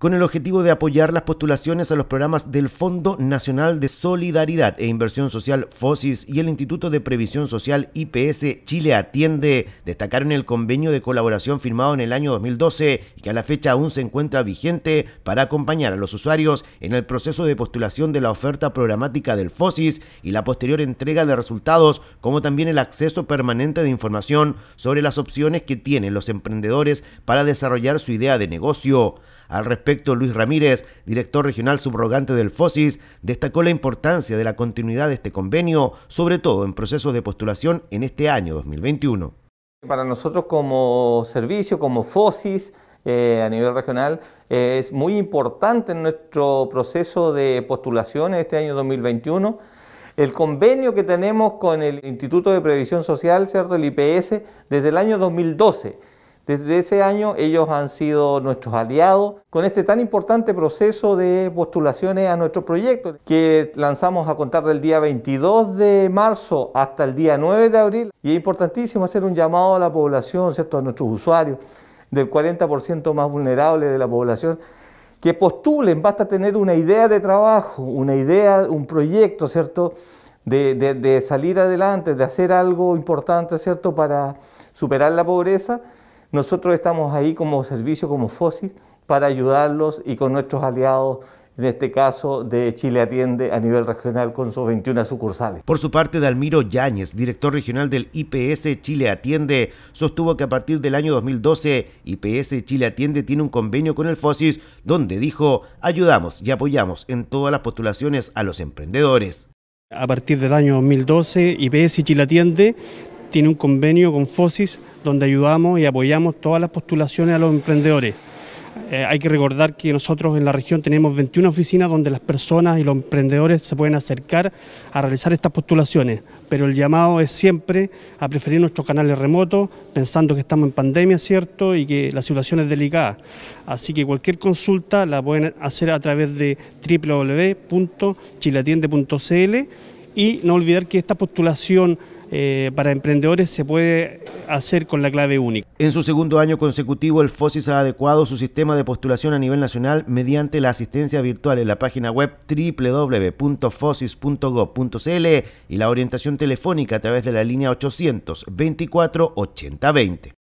con el objetivo de apoyar las postulaciones a los programas del Fondo Nacional de Solidaridad e Inversión Social FOSIS y el Instituto de Previsión Social IPS Chile Atiende, destacaron el convenio de colaboración firmado en el año 2012 y que a la fecha aún se encuentra vigente para acompañar a los usuarios en el proceso de postulación de la oferta programática del FOSIS y la posterior entrega de resultados, como también el acceso permanente de información sobre las opciones que tienen los emprendedores para desarrollar su idea de negocio. Al Luis Ramírez, director regional subrogante del FOSIS, destacó la importancia de la continuidad de este convenio, sobre todo en procesos de postulación en este año 2021. Para nosotros como servicio, como FOSIS, eh, a nivel regional, eh, es muy importante en nuestro proceso de postulación en este año 2021. El convenio que tenemos con el Instituto de Previsión Social, el IPS, desde el año 2012 desde ese año ellos han sido nuestros aliados con este tan importante proceso de postulaciones a nuestro proyecto que lanzamos a contar del día 22 de marzo hasta el día 9 de abril. Y es importantísimo hacer un llamado a la población, ¿cierto? a nuestros usuarios, del 40% más vulnerable de la población, que postulen, basta tener una idea de trabajo, una idea, un proyecto, ¿cierto? De, salir adelante, de hacer algo importante, ¿cierto? Para superar la pobreza nosotros estamos ahí como servicio, como FOSIS, para ayudarlos y con nuestros aliados en este caso de Chile Atiende a nivel regional con sus 21 sucursales. Por su parte, Dalmiro Yáñez, director regional del IPS Chile Atiende, sostuvo que a partir del año 2012, IPS Chile Atiende tiene un convenio con el FOSIS donde dijo, ayudamos y apoyamos en todas las postulaciones a los emprendedores. A partir del año 2012, IPS Chile Atiende tiene un convenio con FOSIS donde ayudamos y apoyamos todas las postulaciones a los emprendedores. Eh, hay que recordar que nosotros en la región tenemos 21 oficinas donde las personas y los emprendedores se pueden acercar a realizar estas postulaciones, pero el llamado es siempre a preferir nuestros canales remotos, pensando que estamos en pandemia, ¿cierto? Y que la situación es delicada. Así que cualquier consulta la pueden hacer a través de www.chilatiende.cl y no olvidar que esta postulación eh, para emprendedores se puede hacer con la clave única. En su segundo año consecutivo, el FOSIS ha adecuado su sistema de postulación a nivel nacional mediante la asistencia virtual en la página web www.fosis.gov.cl y la orientación telefónica a través de la línea 800 24 80